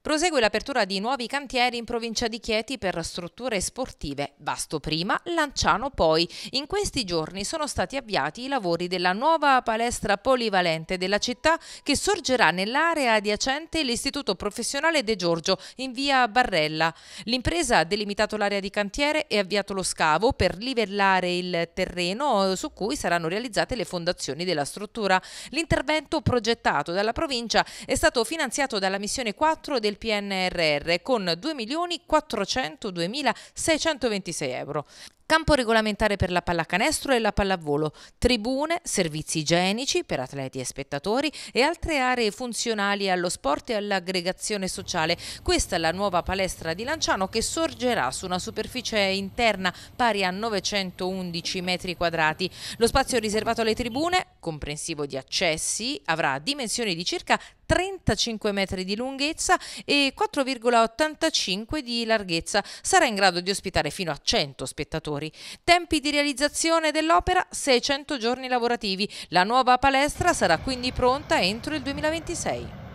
Prosegue l'apertura di nuovi cantieri in provincia di Chieti per strutture sportive Vasto prima, Lanciano poi. In questi giorni sono stati avviati i lavori della nuova palestra polivalente della città che sorgerà nell'area adiacente l'Istituto Professionale De Giorgio in via Barrella. L'impresa ha delimitato l'area di cantiere e avviato lo scavo per livellare il terreno su cui saranno realizzate le fondazioni della struttura. L'intervento progettato dalla provincia è stato finanziato dalla missione 4 del del PNRR con 2.402.626 euro campo regolamentare per la pallacanestro e la pallavolo, tribune, servizi igienici per atleti e spettatori e altre aree funzionali allo sport e all'aggregazione sociale. Questa è la nuova palestra di Lanciano che sorgerà su una superficie interna pari a 911 metri quadrati. Lo spazio riservato alle tribune, comprensivo di accessi, avrà dimensioni di circa 35 metri di lunghezza e 4,85 di larghezza. Sarà in grado di ospitare fino a 100 spettatori lavori. Tempi di realizzazione dell'opera 600 giorni lavorativi. La nuova palestra sarà quindi pronta entro il 2026.